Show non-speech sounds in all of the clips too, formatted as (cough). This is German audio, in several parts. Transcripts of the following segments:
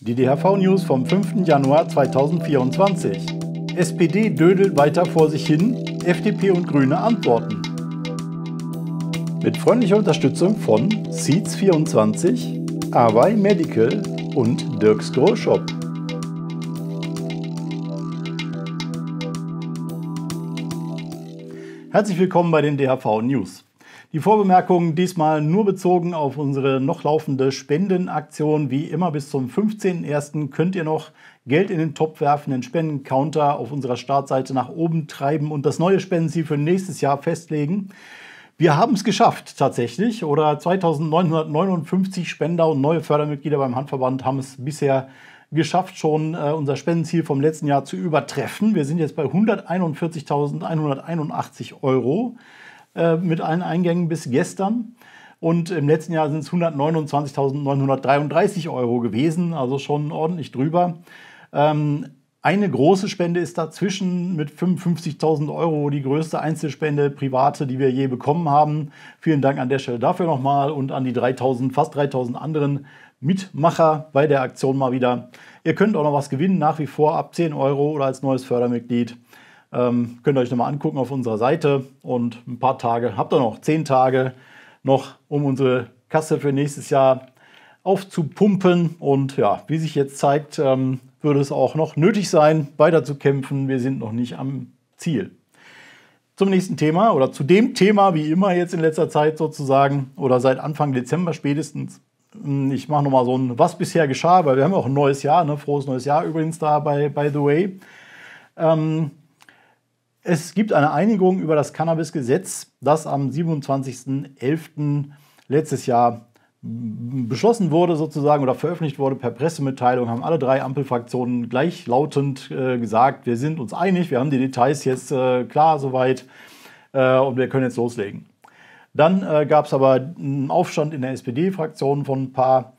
Die DHV-News vom 5. Januar 2024. SPD dödelt weiter vor sich hin, FDP und Grüne antworten. Mit freundlicher Unterstützung von Seeds24, Away Medical und Dirks Großshop. Herzlich willkommen bei den DHV News. Die Vorbemerkungen diesmal nur bezogen auf unsere noch laufende Spendenaktion. Wie immer bis zum 15.01. könnt ihr noch Geld in den Topf werfen, den Spendencounter auf unserer Startseite nach oben treiben und das neue Spendenziel für nächstes Jahr festlegen. Wir haben es geschafft tatsächlich oder 2959 Spender und neue Fördermitglieder beim Handverband haben es bisher geschafft, schon äh, unser Spendenziel vom letzten Jahr zu übertreffen. Wir sind jetzt bei 141.181 Euro. Äh, mit allen Eingängen bis gestern. Und im letzten Jahr sind es 129.933 Euro gewesen, also schon ordentlich drüber. Ähm, eine große Spende ist dazwischen mit 55.000 Euro die größte Einzelspende private, die wir je bekommen haben. Vielen Dank an der Stelle dafür nochmal und an die 3000, fast 3000 anderen Mitmacher bei der Aktion mal wieder. Ihr könnt auch noch was gewinnen, nach wie vor ab 10 Euro oder als neues Fördermitglied. Ähm, könnt ihr euch nochmal angucken auf unserer Seite und ein paar Tage, habt ihr noch zehn Tage noch, um unsere Kasse für nächstes Jahr aufzupumpen. Und ja, wie sich jetzt zeigt, ähm, würde es auch noch nötig sein, weiter zu kämpfen. Wir sind noch nicht am Ziel. Zum nächsten Thema oder zu dem Thema, wie immer jetzt in letzter Zeit sozusagen oder seit Anfang Dezember spätestens. Hm, ich mache nochmal so ein Was bisher geschah, weil wir haben auch ein neues Jahr, ne? frohes neues Jahr übrigens da bei By The Way. Ähm, es gibt eine Einigung über das Cannabis-Gesetz, das am 27.11. letztes Jahr beschlossen wurde sozusagen oder veröffentlicht wurde per Pressemitteilung, haben alle drei Ampelfraktionen gleichlautend äh, gesagt, wir sind uns einig, wir haben die Details jetzt äh, klar soweit äh, und wir können jetzt loslegen. Dann äh, gab es aber einen Aufstand in der SPD-Fraktion von ein paar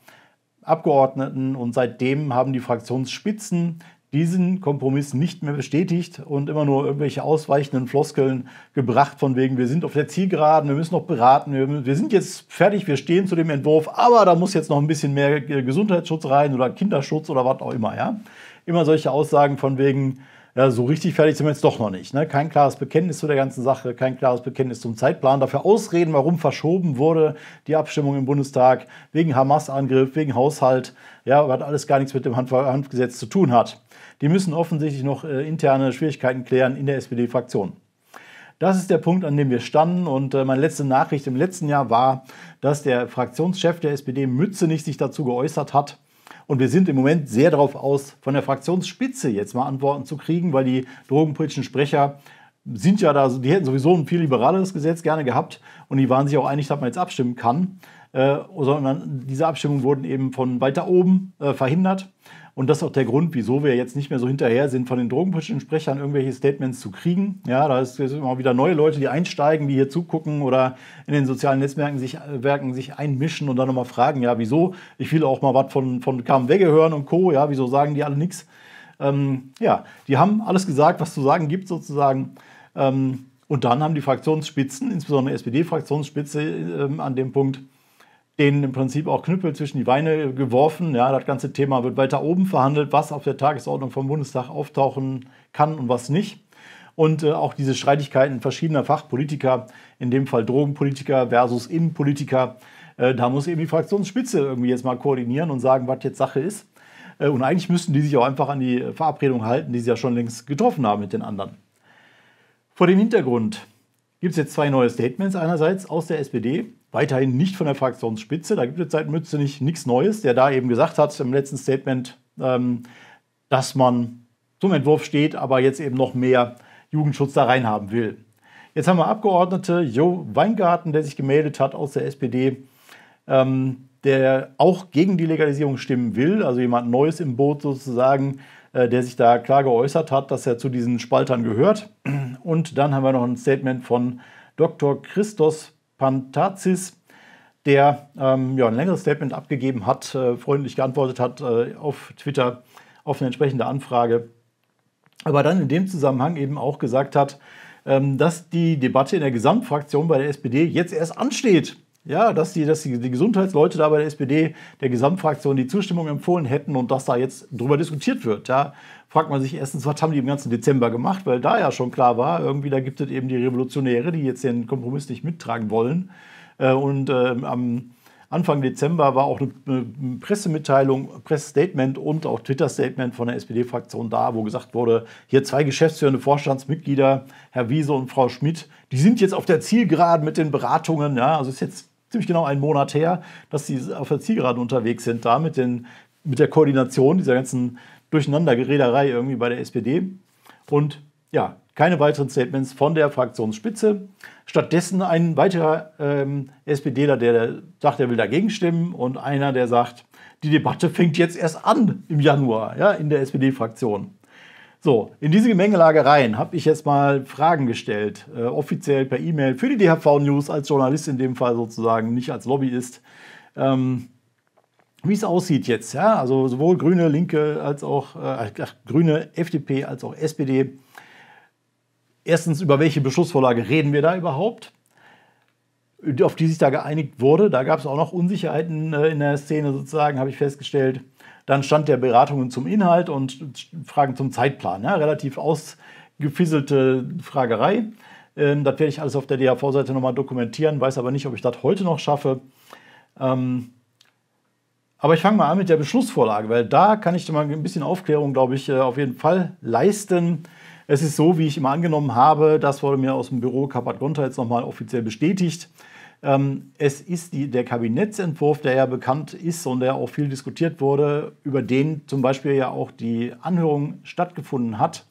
Abgeordneten und seitdem haben die Fraktionsspitzen diesen Kompromiss nicht mehr bestätigt und immer nur irgendwelche ausweichenden Floskeln gebracht, von wegen, wir sind auf der Zielgeraden, wir müssen noch beraten, wir, sind jetzt fertig, wir stehen zu dem Entwurf, aber da muss jetzt noch ein bisschen mehr Gesundheitsschutz rein oder Kinderschutz oder was auch immer. Ja? Immer solche Aussagen von wegen, ja, so richtig fertig sind wir jetzt doch noch nicht. Ne? Kein klares Bekenntnis zu der ganzen Sache, kein klares Bekenntnis zum Zeitplan. Dafür Ausreden, warum verschoben wurde die Abstimmung im Bundestag wegen Hamas-Angriff, wegen Haushalt, ja, was alles gar nichts mit dem Handgesetz zu tun hat. Die müssen offensichtlich noch äh, interne Schwierigkeiten klären in der SPD-Fraktion. Das ist der Punkt, an dem wir standen. Und äh, meine letzte Nachricht im letzten Jahr war, dass der Fraktionschef der SPD Mütze nicht sich dazu geäußert hat. Und wir sind im Moment sehr darauf aus, von der Fraktionsspitze jetzt mal Antworten zu kriegen, weil die drogenpolitischen Sprecher sind ja da, die hätten sowieso ein viel liberaleres Gesetz gerne gehabt und die waren sich auch einig, dass man jetzt abstimmen kann. Äh, sondern diese Abstimmungen wurden eben von weiter oben äh, verhindert. Und das ist auch der Grund, wieso wir jetzt nicht mehr so hinterher sind, von den drogenpolitischen Sprechern irgendwelche Statements zu kriegen. Ja, da ist immer wieder neue Leute, die einsteigen, die hier zugucken oder in den sozialen Netzwerken sich, äh, Werken sich einmischen und dann nochmal fragen, ja, wieso? Ich will auch mal was von, von Carmen Wegge hören und Co. Ja, wieso sagen die alle nichts? Ähm, ja, die haben alles gesagt, was zu sagen gibt sozusagen. Ähm, und dann haben die Fraktionsspitzen, insbesondere SPD-Fraktionsspitze, ähm, an dem Punkt denen im Prinzip auch Knüppel zwischen die Beine geworfen. Ja, das ganze Thema wird weiter oben verhandelt, was auf der Tagesordnung vom Bundestag auftauchen kann und was nicht. Und äh, auch diese Streitigkeiten verschiedener Fachpolitiker, in dem Fall Drogenpolitiker versus Innenpolitiker, äh, da muss eben die Fraktionsspitze irgendwie jetzt mal koordinieren und sagen, was jetzt Sache ist. Äh, und eigentlich müssten die sich auch einfach an die Verabredung halten, die sie ja schon längst getroffen haben mit den anderen. Vor dem Hintergrund gibt es jetzt zwei neue Statements einerseits aus der SPD, weiterhin nicht von der Fraktionsspitze, da gibt es seit Mütze nicht nichts Neues, der da eben gesagt hat im letzten Statement, ähm, dass man zum Entwurf steht, aber jetzt eben noch mehr Jugendschutz da reinhaben will. Jetzt haben wir Abgeordnete Jo Weingarten, der sich gemeldet hat aus der SPD, ähm, der auch gegen die Legalisierung stimmen will, also jemand Neues im Boot sozusagen. Äh, der sich da klar geäußert hat, dass er zu diesen Spaltern gehört. Und dann haben wir noch ein Statement von Dr. Christos Pantazis, der ähm, ja, ein längeres Statement abgegeben hat, äh, freundlich geantwortet hat äh, auf Twitter auf eine entsprechende Anfrage. Aber dann in dem Zusammenhang eben auch gesagt hat, ähm, dass die Debatte in der Gesamtfraktion bei der SPD jetzt erst ansteht. Ja, dass die, dass die, Gesundheitsleute da bei der SPD der Gesamtfraktion die Zustimmung empfohlen hätten und dass da jetzt drüber diskutiert wird. Ja, fragt man sich erstens, was haben die im ganzen Dezember gemacht, weil da ja schon klar war, irgendwie da gibt es eben die Revolutionäre, die jetzt den Kompromiss nicht mittragen wollen. Äh, und ähm, am Anfang Dezember war auch eine Pressemitteilung, Pressstatement und auch Twitter-Statement von der SPD-Fraktion da, wo gesagt wurde, hier zwei geschäftsführende Vorstandsmitglieder, Herr Wiese und Frau Schmidt, die sind jetzt auf der Zielgeraden mit den Beratungen. Ja, also ist jetzt ziemlich genau einen Monat her, dass sie auf der Zielgeraden unterwegs sind, da mit, den, mit der Koordination dieser ganzen Durcheinandergerederei irgendwie bei der SPD. Und ja, keine weiteren Statements von der Fraktionsspitze. Stattdessen ein weiterer ähm, SPDler, der sagt, er will dagegen stimmen und einer, der sagt, die Debatte fängt jetzt erst an im Januar ja, in der SPD-Fraktion. So, in diese Gemengelage rein habe ich jetzt mal Fragen gestellt, äh, offiziell per E-Mail für die DHV News, als Journalist in dem Fall sozusagen, nicht als Lobbyist. Ähm, wie es aussieht jetzt, ja, also sowohl Grüne, Linke als auch äh, ach, Grüne, FDP als auch SPD. Erstens, über welche Beschlussvorlage reden wir da überhaupt? Auf die sich da geeinigt wurde. Da gab es auch noch Unsicherheiten äh, in der Szene sozusagen, habe ich festgestellt dann Stand der Beratungen zum Inhalt und Fragen zum Zeitplan. Ja, relativ ausgefisselte Fragerei. Ähm, das werde ich alles auf der DHV-Seite nochmal dokumentieren, weiß aber nicht, ob ich das heute noch schaffe. Ähm, aber ich fange mal an mit der Beschlussvorlage, weil da kann ich mal ein bisschen Aufklärung, glaube ich, äh, auf jeden Fall leisten. Es ist so, wie ich immer angenommen habe, das wurde mir aus dem Büro Kapat Gonta jetzt nochmal offiziell bestätigt. Ähm, es ist die, der Kabinettsentwurf, der ja bekannt ist und der auch viel diskutiert wurde, über den zum Beispiel ja auch die Anhörung stattgefunden hat,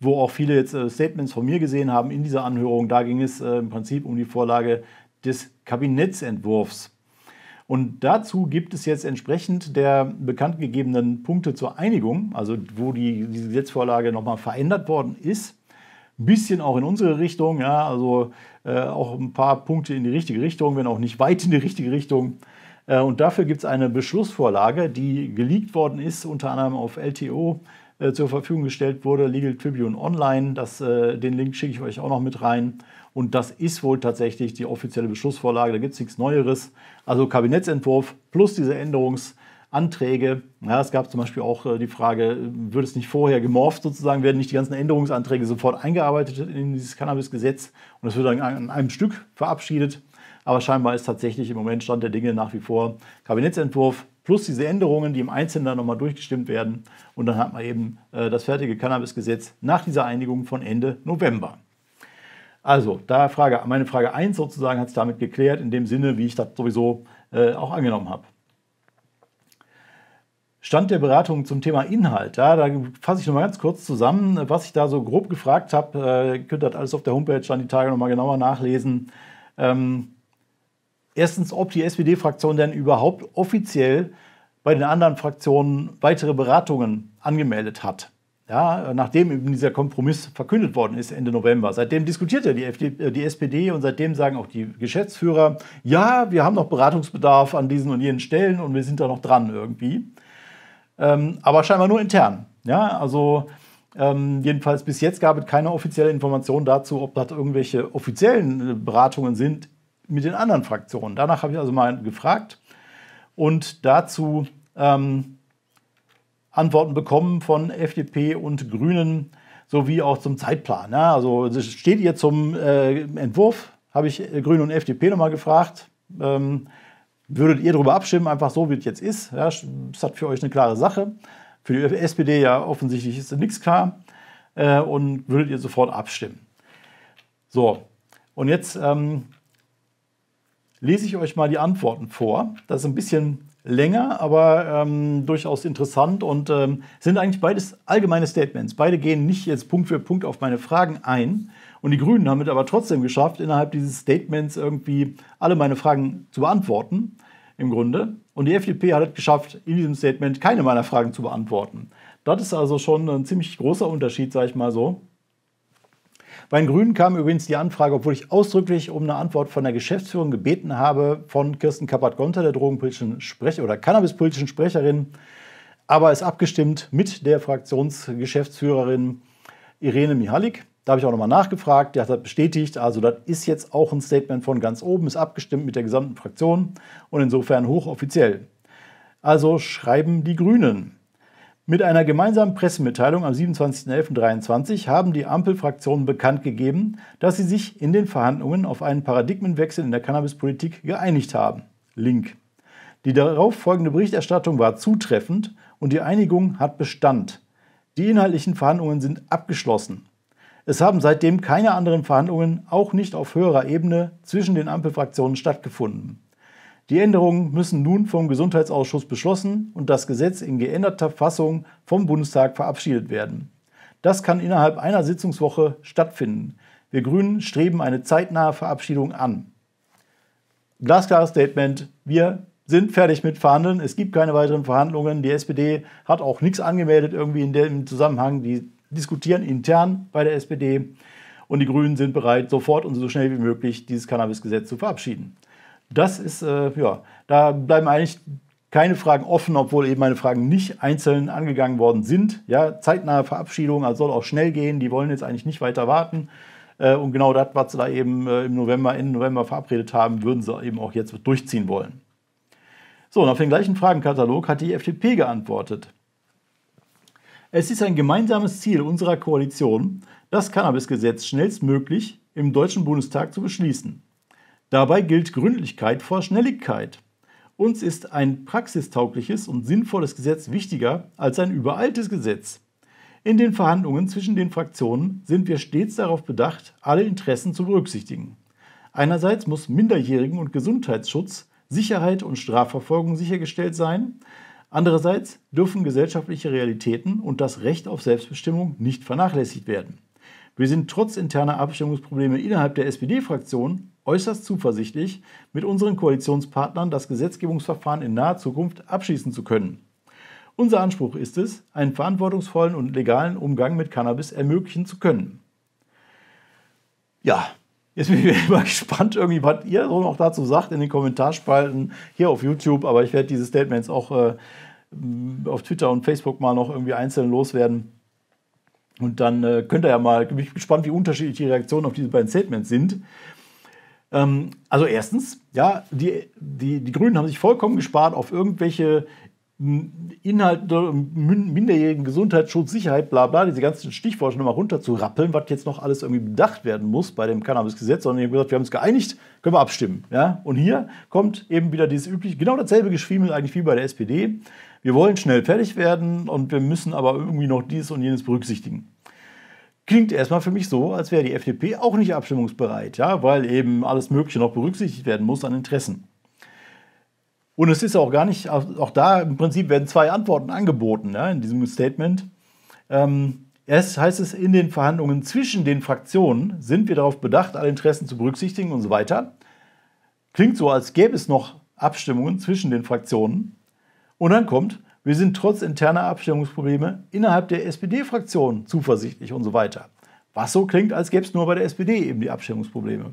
wo auch viele jetzt äh, Statements von mir gesehen haben in dieser Anhörung. Da ging es äh, im Prinzip um die Vorlage des Kabinettsentwurfs. Und dazu gibt es jetzt entsprechend der bekannt gegebenen Punkte zur Einigung, also wo die, diese Gesetzesvorlage nochmal verändert worden ist, ein bisschen auch in unsere Richtung. Ja, also äh, auch ein paar Punkte in die richtige Richtung, wenn auch nicht weit in die richtige Richtung. Äh, und dafür gibt es eine Beschlussvorlage, die geleakt worden ist, unter anderem auf LTO äh, zur Verfügung gestellt wurde, Legal Tribune Online. Das, äh, den Link schicke ich euch auch noch mit rein. Und das ist wohl tatsächlich die offizielle Beschlussvorlage. Da gibt es nichts Neueres. Also Kabinettsentwurf plus diese Änderungs- Anträge. Ja, es gab zum Beispiel auch äh, die Frage, wird es nicht vorher gemorpht sozusagen, werden nicht die ganzen Änderungsanträge sofort eingearbeitet in dieses Cannabis-Gesetz und das wird dann an einem Stück verabschiedet. Aber scheinbar ist tatsächlich im Moment Stand der Dinge nach wie vor Kabinettsentwurf plus diese Änderungen, die im Einzelnen dann nochmal durchgestimmt werden. Und dann hat man eben äh, das fertige Cannabis-Gesetz nach dieser Einigung von Ende November. Also, da Frage, meine Frage 1 sozusagen hat es damit geklärt, in dem Sinne, wie ich das sowieso äh, auch angenommen habe. Stand der Beratungen zum Thema Inhalt. Ja, da fasse ich nochmal ganz kurz zusammen, was ich da so grob gefragt habe. Äh, ihr könnt das alles auf der Homepage an die Tage nochmal genauer nachlesen. Ähm, erstens, ob die SPD-Fraktion denn überhaupt offiziell bei den anderen Fraktionen weitere Beratungen angemeldet hat. Ja, nachdem eben dieser Kompromiss verkündet worden ist Ende November. Seitdem diskutiert ja die, FD, äh, die SPD und seitdem sagen auch die Geschäftsführer, ja, wir haben noch Beratungsbedarf an diesen und jenen Stellen und wir sind da noch dran irgendwie ähm, aber scheinbar nur intern. Ja, also ähm, jedenfalls bis jetzt gab es keine offizielle Information dazu, ob das irgendwelche offiziellen äh, Beratungen sind mit den anderen Fraktionen. Danach habe ich also mal gefragt und dazu ähm, Antworten bekommen von FDP und Grünen sowie auch zum Zeitplan. Ja, also steht hier zum äh, Entwurf? Habe ich äh, Grüne und FDP nochmal gefragt. Ähm, Würdet ihr darüber abstimmen, einfach so, wie es jetzt ist? Ja, ist das für euch eine klare Sache? Für die SPD ja offensichtlich ist nichts klar. Äh, und würdet ihr sofort abstimmen? So, und jetzt ähm, lese ich euch mal die Antworten vor. Das ist ein bisschen länger, aber ähm, durchaus interessant und ähm, sind eigentlich beides allgemeine Statements. Beide gehen nicht jetzt Punkt für Punkt auf meine Fragen ein, und die Grünen haben es aber trotzdem geschafft, innerhalb dieses Statements irgendwie alle meine Fragen zu beantworten, im Grunde. Und die FDP hat es geschafft, in diesem Statement keine meiner Fragen zu beantworten. Das ist also schon ein ziemlich großer Unterschied, sage ich mal so. Bei den Grünen kam übrigens die Anfrage, obwohl ich ausdrücklich um eine Antwort von der Geschäftsführung gebeten habe, von Kirsten Kappert-Gonter, der drogenpolitischen Sprecher oder cannabispolitischen Sprecherin, aber ist abgestimmt mit der Fraktionsgeschäftsführerin Irene Mihalik. Da habe ich auch nochmal nachgefragt, der hat das bestätigt, also das ist jetzt auch ein Statement von ganz oben, ist abgestimmt mit der gesamten Fraktion und insofern hochoffiziell. Also schreiben die Grünen. Mit einer gemeinsamen Pressemitteilung am 27.11.23 haben die Ampelfraktionen bekannt gegeben, dass sie sich in den Verhandlungen auf einen Paradigmenwechsel in der Cannabispolitik geeinigt haben. Link. Die darauffolgende Berichterstattung war zutreffend und die Einigung hat Bestand. Die inhaltlichen Verhandlungen sind abgeschlossen. Es haben seitdem keine anderen Verhandlungen, auch nicht auf höherer Ebene, zwischen den Ampelfraktionen stattgefunden. Die Änderungen müssen nun vom Gesundheitsausschuss beschlossen und das Gesetz in geänderter Fassung vom Bundestag verabschiedet werden. Das kann innerhalb einer Sitzungswoche stattfinden. Wir Grünen streben eine zeitnahe Verabschiedung an. Glasklares Statement. Wir sind fertig mit Verhandeln. Es gibt keine weiteren Verhandlungen. Die SPD hat auch nichts angemeldet irgendwie in dem Zusammenhang. Die diskutieren intern bei der SPD und die Grünen sind bereit, sofort und so schnell wie möglich dieses Cannabis-Gesetz zu verabschieden. Das ist, äh, ja, da bleiben eigentlich keine Fragen offen, obwohl eben meine Fragen nicht einzeln angegangen worden sind. Ja, zeitnahe Verabschiedung, also soll auch schnell gehen. Die wollen jetzt eigentlich nicht weiter warten. Äh, und genau das, was sie da eben äh, im November, Ende November verabredet haben, würden sie eben auch jetzt durchziehen wollen. So, und auf den gleichen Fragenkatalog hat die FDP geantwortet. Es ist ein gemeinsames Ziel unserer Koalition, das Cannabisgesetz schnellstmöglich im Deutschen Bundestag zu beschließen. Dabei gilt Gründlichkeit vor Schnelligkeit. Uns ist ein praxistaugliches und sinnvolles Gesetz wichtiger als ein überaltes Gesetz. In den Verhandlungen zwischen den Fraktionen sind wir stets darauf bedacht, alle Interessen zu berücksichtigen. Einerseits muss Minderjährigen- und Gesundheitsschutz, Sicherheit und Strafverfolgung sichergestellt sein. Andererseits dürfen gesellschaftliche Realitäten und das Recht auf Selbstbestimmung nicht vernachlässigt werden. Wir sind trotz interner Abstimmungsprobleme innerhalb der SPD-Fraktion äußerst zuversichtlich, mit unseren Koalitionspartnern das Gesetzgebungsverfahren in naher Zukunft abschließen zu können. Unser Anspruch ist es, einen verantwortungsvollen und legalen Umgang mit Cannabis ermöglichen zu können. Ja, Jetzt bin ich (laughs) mal gespannt, irgendwie, was ihr so noch dazu sagt in den Kommentarspalten hier auf YouTube. Aber ich werde diese Statements auch äh, auf Twitter und Facebook mal noch irgendwie einzeln loswerden. Und dann äh, könnt ihr ja mal, bin ich gespannt, wie unterschiedlich die Reaktionen auf diese beiden Statements sind. Ähm, also erstens, ja, die, die, die Grünen haben sich vollkommen gespart auf irgendwelche Inhalt, äh, minderjährigen Gesundheitsschutz, Sicherheit, bla bla, diese ganzen Stichworte nochmal runterzurappeln, was jetzt noch alles irgendwie bedacht werden muss bei dem Cannabisgesetz, sondern ich habe gesagt, wir haben uns geeinigt, können wir abstimmen. Ja? Und hier kommt eben wieder dieses übliche, genau dasselbe geschrieben eigentlich wie bei der SPD. Wir wollen schnell fertig werden und wir müssen aber irgendwie noch dies und jenes berücksichtigen klingt erstmal für mich so, als wäre die FDP auch nicht abstimmungsbereit, ja, weil eben alles Mögliche noch berücksichtigt werden muss an Interessen. Und es ist auch gar nicht, auch da im Prinzip werden zwei Antworten angeboten ja, in diesem Statement. Ähm, erst heißt es, in den Verhandlungen zwischen den Fraktionen sind wir darauf bedacht, alle Interessen zu berücksichtigen und so weiter. Klingt so, als gäbe es noch Abstimmungen zwischen den Fraktionen. Und dann kommt, wir sind trotz interner Abstimmungsprobleme innerhalb der SPD-Fraktion zuversichtlich und so weiter. Was so klingt, als gäbe es nur bei der SPD eben die Abstimmungsprobleme.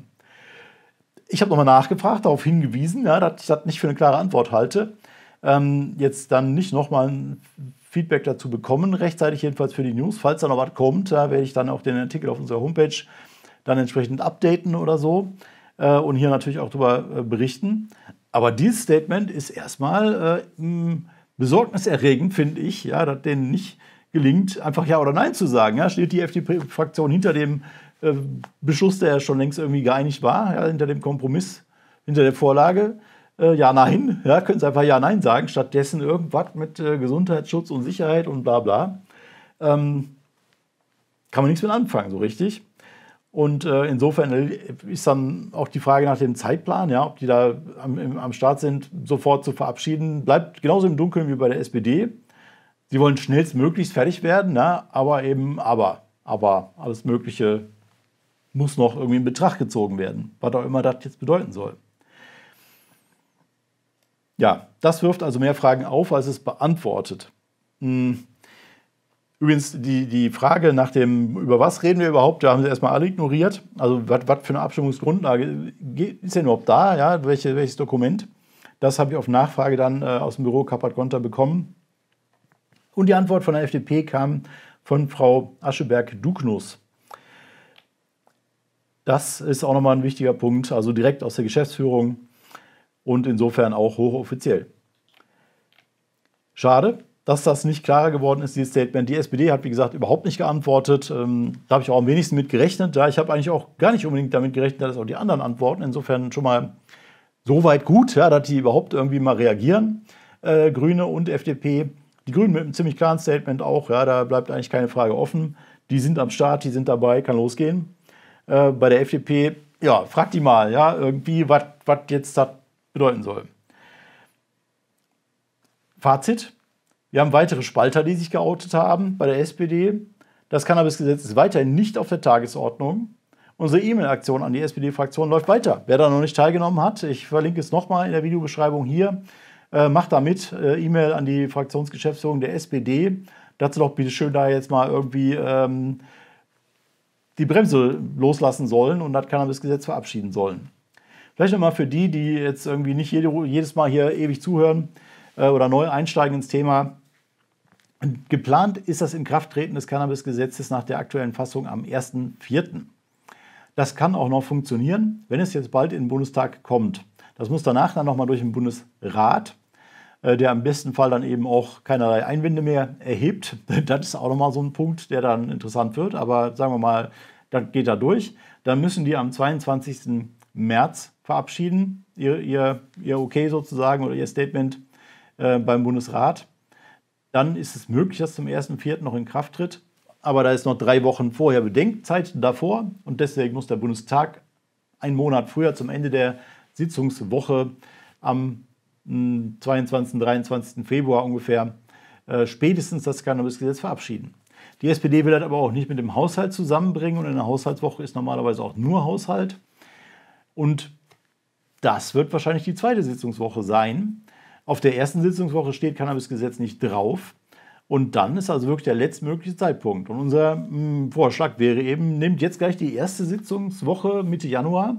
Ich habe nochmal nachgefragt, darauf hingewiesen, ja, dass ich das nicht für eine klare Antwort halte. Ähm, jetzt dann nicht nochmal ein Feedback dazu bekommen, rechtzeitig jedenfalls für die News. Falls da noch was kommt, da werde ich dann auch den Artikel auf unserer Homepage dann entsprechend updaten oder so äh, und hier natürlich auch darüber äh, berichten. Aber dieses Statement ist erstmal äh, besorgniserregend, finde ich, ja, dass denen nicht gelingt, einfach Ja oder Nein zu sagen. Ja, steht die FDP-Fraktion hinter dem äh, Beschluss, der ja schon längst irgendwie geeinigt war, ja, hinter dem Kompromiss, hinter der Vorlage, äh, ja, nein, ja, können Sie einfach ja, nein sagen, stattdessen irgendwas mit äh, Gesundheitsschutz und Sicherheit und bla bla. Ähm, kann man nichts mit anfangen, so richtig. Und äh, insofern ist dann auch die Frage nach dem Zeitplan, ja, ob die da am, im, am Start sind, sofort zu verabschieden, bleibt genauso im Dunkeln wie bei der SPD. Sie wollen schnellstmöglichst fertig werden, na, ne, aber eben, aber, aber, alles Mögliche muss noch irgendwie in Betracht gezogen werden, was auch immer das jetzt bedeuten soll. Ja, das wirft also mehr Fragen auf, als es beantwortet. Hm. Übrigens, die, die Frage nach dem, über was reden wir überhaupt, da haben sie erstmal alle ignoriert. Also, was für eine Abstimmungsgrundlage ist denn überhaupt da? Ja, welche, welches Dokument? Das habe ich auf Nachfrage dann äh, aus dem Büro Kappert-Gonter bekommen. Und die Antwort von der FDP kam von Frau Ascheberg-Dugnus. Das ist auch nochmal ein wichtiger Punkt, also direkt aus der Geschäftsführung und insofern auch hochoffiziell. Schade, dass das nicht klarer geworden ist, dieses Statement. Die SPD hat, wie gesagt, überhaupt nicht geantwortet. Ähm, da habe ich auch am wenigsten mit gerechnet. ich habe eigentlich auch gar nicht unbedingt damit gerechnet, dass auch die anderen antworten. Insofern schon mal so weit gut, dass die überhaupt irgendwie mal reagieren, äh, Grüne und FDP. Die Grünen mit einem ziemlich klaren Statement auch. Ja, da bleibt eigentlich keine Frage offen. Die sind am Start, die sind dabei, kann losgehen. Äh, bei der FDP, ja, fragt die mal, ja, irgendwie, was jetzt das bedeuten soll. Fazit: Wir haben weitere Spalter, die sich geoutet haben bei der SPD. Das Cannabis-Gesetz ist weiterhin nicht auf der Tagesordnung. Unsere E-Mail-Aktion an die SPD-Fraktion läuft weiter. Wer da noch nicht teilgenommen hat, ich verlinke es nochmal in der Videobeschreibung hier. Äh, macht da mit, äh, E-Mail an die Fraktionsgeschäftsführung der SPD, Dazu doch bitte schön da jetzt mal irgendwie ähm, die Bremse loslassen sollen und das Cannabis-Gesetz verabschieden sollen. Vielleicht nochmal für die, die jetzt irgendwie nicht jede, jedes Mal hier ewig zuhören äh, oder neu einsteigen ins Thema. Geplant ist das Inkrafttreten des Cannabis-Gesetzes nach der aktuellen Fassung am 1.4. Das kann auch noch funktionieren, wenn es jetzt bald in den Bundestag kommt. Das muss danach dann nochmal durch den Bundesrat. Äh, der im besten Fall dann eben auch keinerlei Einwände mehr erhebt. (laughs) Das ist auch nochmal so ein Punkt, der dann interessant wird. Aber sagen wir mal, das geht da durch. Dann müssen die am 22. März verabschieden, ihr, ihr, ihr Okay sozusagen oder ihr Statement äh, beim Bundesrat. Dann ist es möglich, dass zum 1.4. noch in Kraft tritt. Aber da ist noch drei Wochen vorher Bedenkzeit davor und deswegen muss der Bundestag einen Monat früher zum Ende der Sitzungswoche am 22. 23. Februar ungefähr äh, spätestens das Cannabis-Gesetz verabschieden. Die SPD will das aber auch nicht mit dem Haushalt zusammenbringen und in der Haushaltswoche ist normalerweise auch nur Haushalt. Und das wird wahrscheinlich die zweite Sitzungswoche sein. Auf der ersten Sitzungswoche steht Cannabis-Gesetz nicht drauf. Und dann ist also wirklich der letztmögliche Zeitpunkt. Und unser mh, hm, Vorschlag wäre eben, nehmt jetzt gleich die erste Sitzungswoche Mitte Januar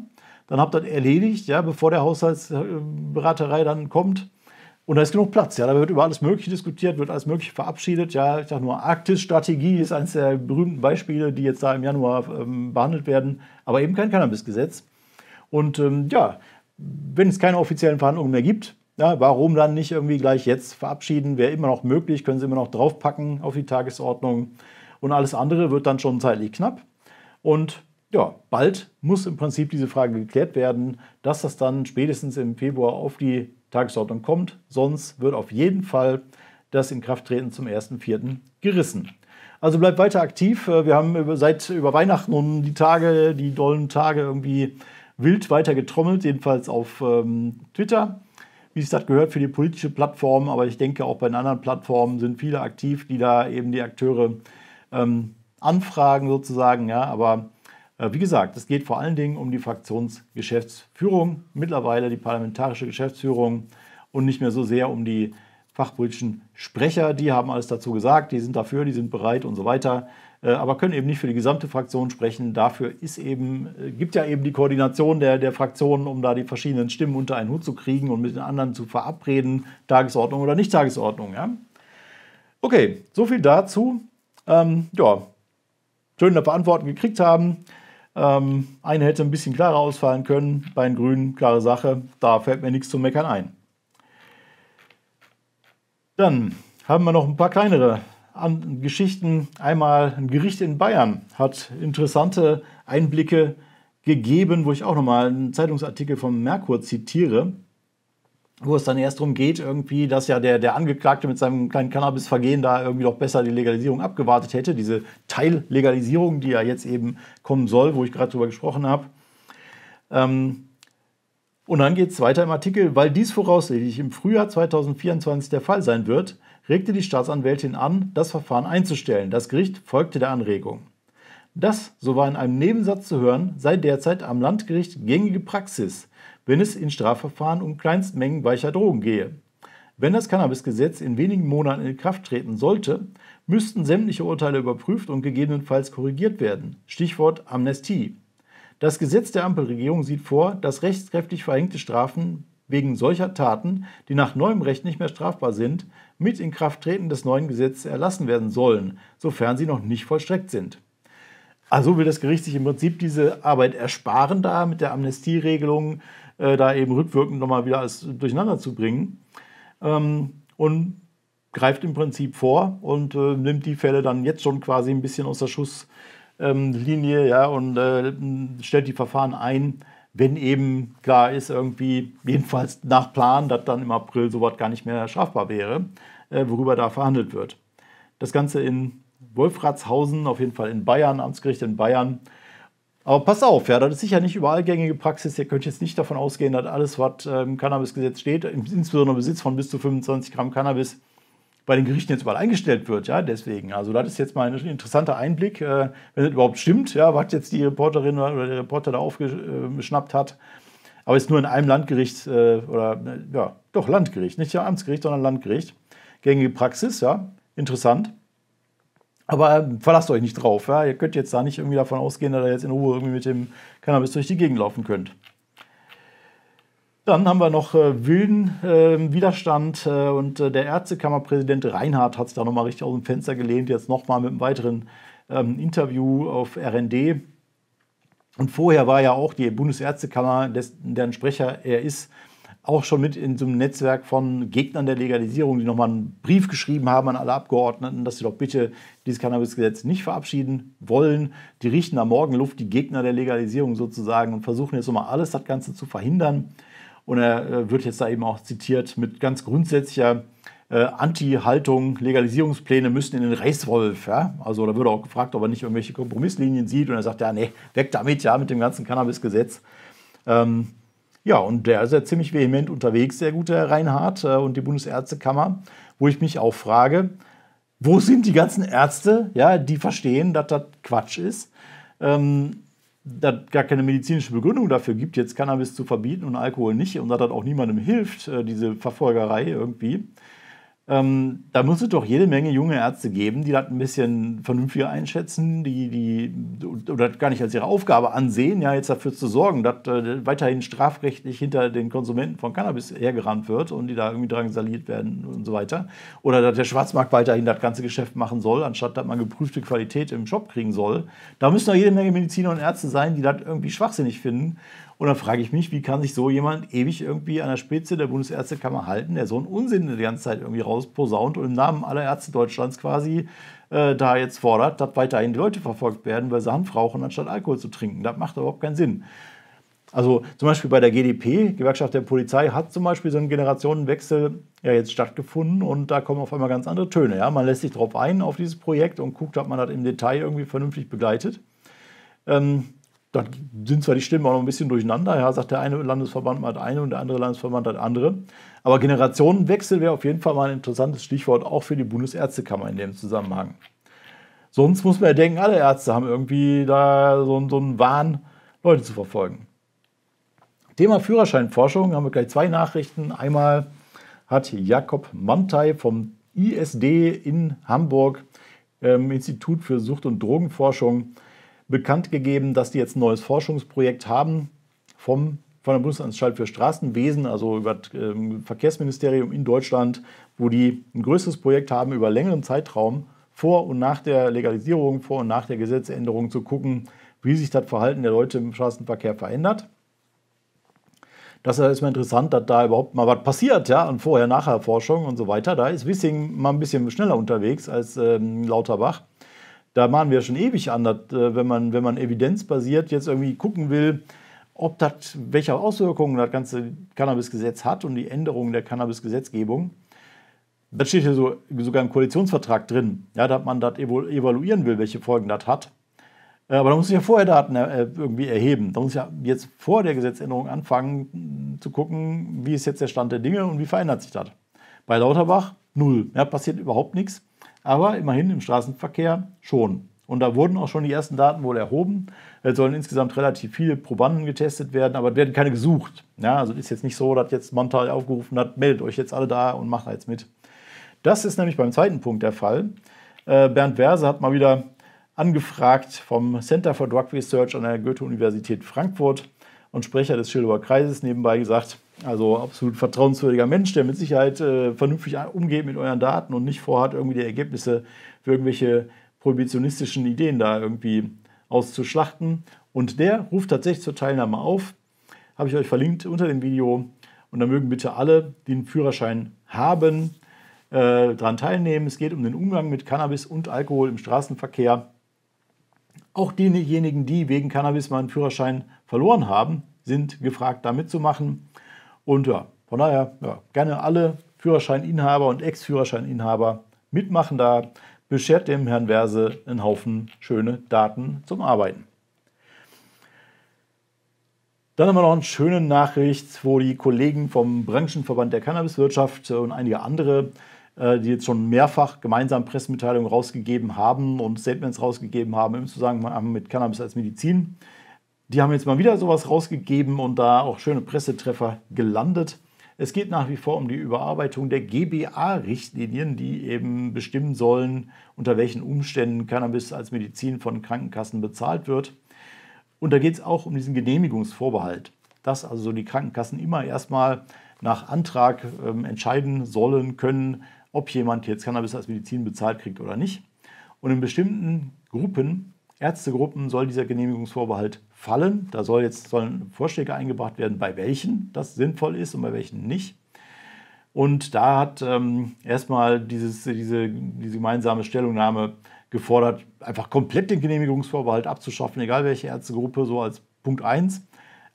dann habt ihr das erledigt, ja, bevor der Haushaltsberaterei dann kommt. Und da ist genug Platz, ja. Da wird über alles Mögliche diskutiert, wird alles Mögliche verabschiedet. Ja, ich sage nur, Arktis-Strategie ist eines der berühmten Beispiele, die jetzt da im Januar ähm, behandelt werden, aber eben kein Cannabis-Gesetz. Und ähm, ja, wenn es keine offiziellen Verhandlungen mehr gibt, ja, warum dann nicht irgendwie gleich jetzt verabschieden? Wäre immer noch möglich, können Sie immer noch draufpacken auf die Tagesordnung. Und alles andere wird dann schon zeitlich knapp. Und ja, bald muss im Prinzip diese Frage geklärt werden, dass das dann spätestens im Februar auf die Tagesordnung kommt. Sonst wird auf jeden Fall das Inkrafttreten zum 1.4. gerissen. Also bleibt weiter aktiv. Äh, wir haben seit über Weihnachten und die Tage, die dollen Tage irgendwie wild weiter getrommelt, jedenfalls auf ähm, Twitter. Wie es das gehört für die politische Plattform, aber ich denke auch bei den anderen Plattformen sind viele aktiv, die da eben die Akteure ähm, anfragen sozusagen. Ja, aber äh, wie gesagt, es geht vor allen Dingen um die Fraktionsgeschäftsführung, mittlerweile die parlamentarische Geschäftsführung und nicht mehr so sehr um die fachpolitischen Sprecher. Die haben alles dazu gesagt, die sind dafür, die sind bereit und so weiter, äh, aber können eben nicht für die gesamte Fraktion sprechen. Dafür ist eben, äh, gibt ja eben die Koordination der, der Fraktionen, um da die verschiedenen Stimmen unter einen Hut zu kriegen und mit den anderen zu verabreden, Tagesordnung oder nicht Tagesordnung. Ja? Okay, so viel dazu. Ähm, ja, schön, dass wir Antworten gekriegt haben. Ähm, eine hätte ein bisschen klarer ausfallen können, bei den Grünen, klare Sache, da fällt mir nichts zu meckern ein. Dann haben wir noch ein paar kleinere An Geschichten. Einmal ein Gericht in Bayern hat interessante Einblicke gegeben, wo ich auch nochmal einen Zeitungsartikel von Merkur zitiere wo es dann erst darum geht, irgendwie, dass ja der, der Angeklagte mit seinem kleinen Cannabis-Vergehen da irgendwie doch besser die Legalisierung abgewartet hätte, diese Teillegalisierung, die ja jetzt eben kommen soll, wo ich gerade drüber gesprochen habe. Ähm und dann geht es weiter im Artikel, weil dies voraussichtlich im Frühjahr 2024 der Fall sein wird, regte die Staatsanwältin an, das Verfahren einzustellen. Das Gericht folgte der Anregung. Das, so war in einem Nebensatz zu hören, sei derzeit am Landgericht gängige Praxis, wenn es in Strafverfahren um Kleinstmengen weicher Drogen gehe. Wenn das Cannabisgesetz in wenigen Monaten in Kraft treten sollte, müssten sämtliche Urteile überprüft und gegebenenfalls korrigiert werden. Stichwort Amnestie. Das Gesetz der Ampelregierung sieht vor, dass rechtskräftig verhängte Strafen wegen solcher Taten, die nach neuem Recht nicht mehr strafbar sind, mit Inkrafttreten des neuen Gesetzes erlassen werden sollen, sofern sie noch nicht vollstreckt sind. Also will das Gericht sich im Prinzip diese Arbeit ersparen, da mit der Amnestieregelung äh, da eben rückwirkend nochmal wieder alles durcheinander zu bringen. Ähm, und greift im Prinzip vor und äh, nimmt die Fälle dann jetzt schon quasi ein bisschen aus der Schusslinie ähm, ja, und äh, stellt die Verfahren ein, wenn eben klar ist, irgendwie, jedenfalls nach Plan, dass dann im April sowas gar nicht mehr strafbar wäre, äh, worüber da verhandelt wird. Das Ganze in Wolfratshausen, auf jeden Fall in Bayern, Amtsgericht in Bayern, aber pass auf, ja, das ist sicher nicht überall gängige Praxis. Ihr könnt jetzt nicht davon ausgehen, dass alles, was im ähm, Cannabisgesetz steht, insbesondere Besitz von bis zu 25 Gramm Cannabis, bei den Gerichten jetzt überall eingestellt wird. Ja, deswegen. Also, das ist jetzt mal ein interessanter Einblick, äh, wenn es überhaupt stimmt, ja, was jetzt die Reporterin oder der Reporter da aufgeschnappt hat. Aber es ist nur in einem Landgericht äh, oder, äh, ja, doch Landgericht, nicht ja Amtsgericht, sondern Landgericht. Gängige Praxis, ja, interessant. Aber äh, verlasst euch nicht drauf. Ja? Ihr könnt jetzt da nicht irgendwie davon ausgehen, dass ihr jetzt in Ruhe irgendwie mit dem Cannabis durch die Gegend laufen könnt. Dann haben wir noch äh, wilden äh, Widerstand äh, und äh, der Ärztekammerpräsident Reinhardt hat es da nochmal richtig aus dem Fenster gelehnt, jetzt nochmal mit einem weiteren ähm, Interview auf RND. Und vorher war ja auch die Bundesärztekammer, des, deren Sprecher er ist, auch schon mit in so einem Netzwerk von Gegnern der Legalisierung, die nochmal einen Brief geschrieben haben an alle Abgeordneten, dass sie doch bitte dieses Cannabisgesetz nicht verabschieden wollen. Die riechen am Morgenluft die Gegner der Legalisierung sozusagen und versuchen jetzt nochmal alles das Ganze zu verhindern. Und er äh, wird jetzt da eben auch zitiert mit ganz grundsätzlicher äh, Anti-Haltung, Legalisierungspläne müssen in den Reißwolf. Ja? Also da wurde auch gefragt, ob er nicht irgendwelche Kompromisslinien sieht. Und er sagt, ja, nee, weg damit, ja, mit dem ganzen Cannabisgesetz. Ähm, ja, und der ist ja ziemlich vehement unterwegs, der gute Herr Reinhardt äh, und die Bundesärztekammer, wo ich mich auch frage, wo sind die ganzen Ärzte, ja, die verstehen, dass das Quatsch ist, ähm, dass gar keine medizinische Begründung dafür gibt, jetzt Cannabis zu verbieten und Alkohol nicht und dass das auch niemandem hilft, äh, diese Verfolgerei irgendwie. Ähm, da muss es doch jede Menge junge Ärzte geben, die das ein bisschen vernünftiger einschätzen, die, die oder gar nicht als ihre Aufgabe ansehen, ja, jetzt dafür zu sorgen, dass äh, weiterhin strafrechtlich hinter den Konsumenten von Cannabis hergerannt wird und die da irgendwie drangsaliert werden und so weiter. Oder dass der Schwarzmarkt weiterhin das ganze Geschäft machen soll, anstatt dass man geprüfte Qualität im Shop kriegen soll. Da müssen doch jede Menge Mediziner und Ärzte sein, die das irgendwie schwachsinnig finden und dann frage ich mich, wie kann sich so jemand ewig irgendwie an der Spitze der Bundesärztekammer halten, der so einen Unsinn die ganze Zeit irgendwie rausposaunt und im Namen aller Ärzte Deutschlands quasi äh, da jetzt fordert, dass weiterhin die Leute verfolgt werden, weil sie Hanf rauchen, anstatt Alkohol zu trinken. Das macht überhaupt keinen Sinn. Also zum Beispiel bei der GDP, Gewerkschaft der Polizei, hat zum Beispiel so ein Generationenwechsel ja jetzt stattgefunden und da kommen auf einmal ganz andere Töne. Ja? Man lässt sich drauf ein auf dieses Projekt und guckt, ob man das im Detail irgendwie vernünftig begleitet. Ähm, dann sind zwar die Stimmen auch noch ein bisschen durcheinander, ja, sagt der eine Landesverband hat eine und der andere Landesverband hat andere. Aber Generationenwechsel wäre auf jeden Fall mal ein interessantes Stichwort, auch für die Bundesärztekammer in dem Zusammenhang. Sonst muss man ja denken, alle Ärzte haben irgendwie da so, so einen Wahn, Leute zu verfolgen. Thema Führerscheinforschung haben wir gleich zwei Nachrichten. Einmal hat Jakob Mantei vom ISD in Hamburg, ähm, Institut für Sucht- und Drogenforschung, bekannt gegeben, dass die jetzt ein neues Forschungsprojekt haben vom, von der Bundesanstalt für Straßenwesen, also über das ähm, Verkehrsministerium in Deutschland, wo die ein größeres Projekt haben, über längeren Zeitraum vor und nach der Legalisierung, vor und nach der Gesetzänderung zu gucken, wie sich das Verhalten der Leute im Straßenverkehr verändert. Das ist mal interessant, dass da überhaupt mal was passiert, ja, und vorher-nachher-Forschung und so weiter. Da ist Wissing mal ein bisschen schneller unterwegs als ähm, Lauterbach da mahnen wir schon ewig anders, äh, wenn man, wenn man evidenzbasiert jetzt irgendwie gucken will, ob das, welche Auswirkungen das ganze Cannabisgesetz hat und die Änderungen der Cannabisgesetzgebung. Das steht ja so, sogar im Koalitionsvertrag drin, ja, dass man das evaluieren will, welche Folgen das hat. Äh, aber da muss ich ja vorher Daten äh, irgendwie erheben. Da muss ich ja jetzt vor der Gesetzänderung anfangen hm, zu gucken, wie ist jetzt der Stand der Dinge und wie verändert sich das. Bei Lauterbach null, ja, passiert überhaupt nichts aber immerhin im Straßenverkehr schon. Und da wurden auch schon die ersten Daten wohl erhoben. Es sollen insgesamt relativ viele Probanden getestet werden, aber werden keine gesucht. Ja, also ist jetzt nicht so, dass jetzt Montal aufgerufen hat, meldet euch jetzt alle da und macht jetzt mit. Das ist nämlich beim zweiten Punkt der Fall. Äh, Bernd Werse hat mal wieder angefragt vom Center for Drug Research an der Goethe-Universität Frankfurt und Sprecher des Schildower Kreises nebenbei gesagt. Also absolut vertrauenswürdiger Mensch, der mit Sicherheit äh, vernünftig umgeht mit euren Daten und nicht vorhat, irgendwie die Ergebnisse für irgendwelche prohibitionistischen Ideen da irgendwie auszuschlachten. Und der ruft tatsächlich zur Teilnahme auf. Habe ich euch verlinkt unter dem Video. Und da mögen bitte alle, die einen Führerschein haben, äh, daran teilnehmen. Es geht um den Umgang mit Cannabis und Alkohol im Straßenverkehr. Auch diejenigen, die wegen Cannabis mal einen Führerschein verloren haben, sind gefragt, da mitzumachen. Und ja, von daher ja, gerne alle Führerscheininhaber und Ex-Führerscheininhaber mitmachen da. Beschert dem Herrn Verse einen Haufen schöne Daten zum Arbeiten. Dann haben wir noch eine schöne Nachricht, wo die Kollegen vom Branchenverband der Cannabiswirtschaft und einige andere äh, die jetzt schon mehrfach gemeinsam Pressemitteilungen rausgegeben haben und Statements rausgegeben haben im Zusammenhang mit Cannabis als Medizin. Die haben jetzt mal wieder sowas rausgegeben und da auch schöne Pressetreffer gelandet. Es geht nach wie vor um die Überarbeitung der GBA-Richtlinien, die eben bestimmen sollen, unter welchen Umständen Cannabis als Medizin von Krankenkassen bezahlt wird. Und da geht es auch um diesen Genehmigungsvorbehalt, dass also die Krankenkassen immer erstmal nach Antrag äh, entscheiden sollen können, ob jemand jetzt Cannabis als Medizin bezahlt kriegt oder nicht. Und in bestimmten Gruppen, Ärztegruppen, soll dieser Genehmigungsvorbehalt fallen. Da soll jetzt, sollen Vorschläge eingebracht werden, bei welchen das sinnvoll ist und bei welchen nicht. Und da hat ähm, erstmal diese, diese gemeinsame Stellungnahme gefordert, einfach komplett den Genehmigungsvorbehalt abzuschaffen, egal welche Ärztegruppe, so als Punkt 1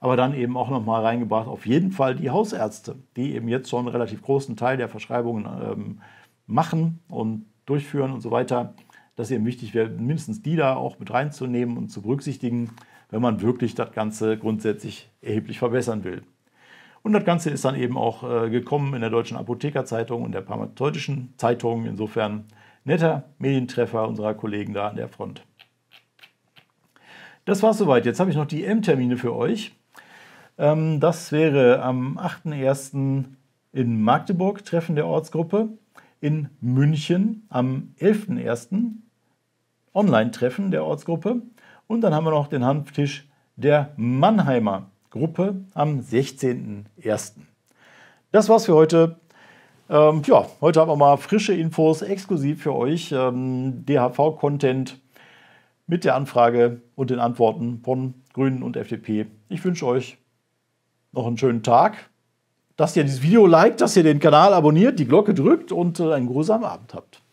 aber dann eben auch nochmal reingebracht, auf jeden Fall die Hausärzte, die eben jetzt schon einen relativ großen Teil der Verschreibungen ähm, machen und durchführen und so weiter, dass eben wichtig wäre, mindestens die da auch mit reinzunehmen und zu berücksichtigen, wenn man wirklich das Ganze grundsätzlich erheblich verbessern will. Und das Ganze ist dann eben auch äh, gekommen in der Deutschen Apothekerzeitung und der Pharmazeutischen Zeitung. Insofern netter Medientreffer unserer Kollegen da an der Front. Das war's soweit. Jetzt habe ich noch die M-Termine für euch. Ähm, das wäre am 8.1. in Magdeburg, Treffen der Ortsgruppe. In München am 11.1. Online-Treffen der Ortsgruppe. Und dann haben wir noch den Handtisch der Mannheimer Gruppe am 16.01. Das war's für heute. Ähm, ja, heute haben wir mal frische Infos exklusiv für euch. Ähm, DHV-Content mit der Anfrage und den Antworten von Grünen und FDP. Ich wünsche euch noch einen schönen Tag. Dass ihr dieses Video liked, dass ihr den Kanal abonniert, die Glocke drückt und äh, einen grusamen Abend habt.